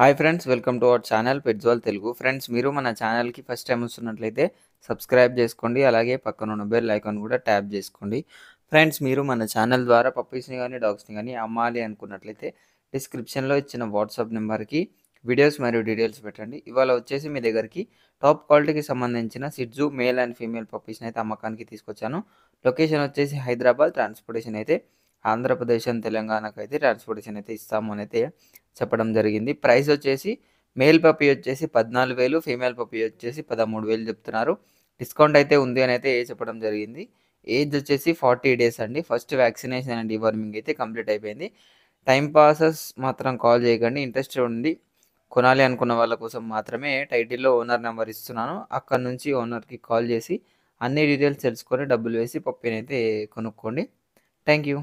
hi friends welcome to our channel పెడ్జ్వాల్ Telugu friends మీరు మన ఛానల్కి ఫస్ట్ టైం వస్తున్నట్లయితే సబ్స్క్రైబ్ చేసుకోండి అలాగే పక్కన ఉన్న బెల్ ఐకాన్ కూడా ట్యాప్ చేసుకోండి ఫ్రెండ్స్ మీరు మన ఛానల్ ద్వారా పప్పీస్ని కానీ డాగ్స్ని కానీ అమ్మాలి అనుకున్నట్లయితే డిస్క్రిప్షన్లో ఇచ్చిన వాట్సాప్ నెంబర్కి వీడియోస్ మరియు డీటెయిల్స్ పెట్టండి ఇవాళ వచ్చేసి మీ దగ్గరికి టాప్ క్వాలిటీకి సంబంధించిన సిడ్జు మేల్ అండ్ ఫీమేల్ పప్పీస్ని అయితే అమ్మకానికి తీసుకొచ్చాను లొకేషన్ వచ్చేసి హైదరాబాద్ ట్రాన్స్పోర్టేషన్ అయితే ఆంధ్రప్రదేశ్ అండ్ తెలంగాణకు అయితే ట్రాన్స్పోర్టేషన్ అయితే ఇస్తాము అని అయితే చెప్పడం జరిగింది ప్రైస్ వచ్చేసి మేల్ పప్పి వచ్చేసి పద్నాలుగు వేలు ఫీమేల్ పప్పి వచ్చేసి పదమూడు వేలు చెప్తున్నారు డిస్కౌంట్ అయితే ఉంది అని అయితే చెప్పడం జరిగింది ఏజ్ వచ్చేసి ఫార్టీ డేస్ అండి ఫస్ట్ వ్యాక్సినేషన్ అండ్ డివార్మింగ్ అయితే కంప్లీట్ అయిపోయింది టైం పాసెస్ మాత్రం కాల్ చేయకండి ఇంట్రెస్ట్ ఉండి కొనాలి అనుకున్న వాళ్ళ కోసం మాత్రమే టైటిల్లో ఓనర్ నెంబర్ ఇస్తున్నాను అక్కడ నుంచి ఓనర్కి కాల్ చేసి అన్ని డీటెయిల్స్ తెలుసుకొని డబ్బులు వేసి పప్పినైతే కొనుక్కోండి థ్యాంక్ యూ